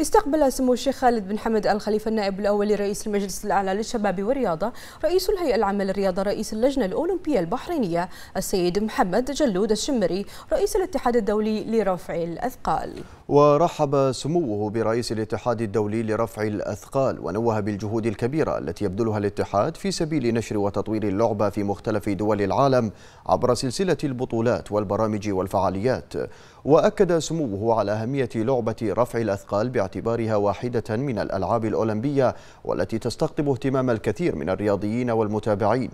استقبل سمو الشيخ خالد بن حمد الخليفة النائب الأول لرئيس المجلس الأعلى للشباب والرياضة رئيس الهيئة العامة للرياضة رئيس اللجنة الأولمبية البحرينية السيد محمد جلود الشمري رئيس الاتحاد الدولي لرفع الأثقال ورحب سموه برئيس الاتحاد الدولي لرفع الأثقال ونوه بالجهود الكبيرة التي يبذلها الاتحاد في سبيل نشر وتطوير اللعبة في مختلف دول العالم عبر سلسلة البطولات والبرامج والفعاليات وأكد سموه على أهمية لعبة رفع الأثقال باعتبارها واحدة من الألعاب الأولمبية والتي تستقطب اهتمام الكثير من الرياضيين والمتابعين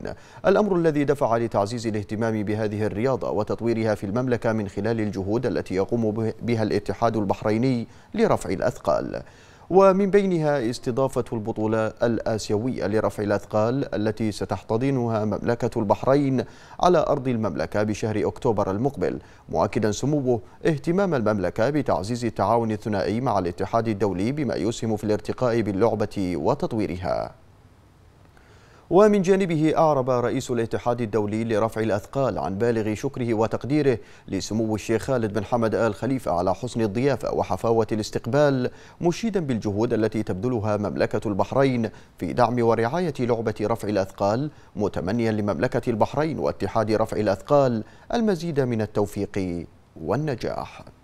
الأمر الذي دفع لتعزيز الاهتمام بهذه الرياضة وتطويرها في المملكة من خلال الجهود التي يقوم بها الاتحاد البحريني لرفع الأثقال ومن بينها استضافة البطولة الآسيوية لرفع الأثقال التي ستحتضنها مملكة البحرين على أرض المملكة بشهر أكتوبر المقبل مؤكدا سموه اهتمام المملكة بتعزيز التعاون الثنائي مع الاتحاد الدولي بما يسهم في الارتقاء باللعبة وتطويرها ومن جانبه أعرب رئيس الاتحاد الدولي لرفع الأثقال عن بالغ شكره وتقديره لسمو الشيخ خالد بن حمد آل خليفة على حسن الضيافة وحفاوة الاستقبال مشيدا بالجهود التي تبذلها مملكة البحرين في دعم ورعاية لعبة رفع الأثقال متمنيا لمملكة البحرين واتحاد رفع الأثقال المزيد من التوفيق والنجاح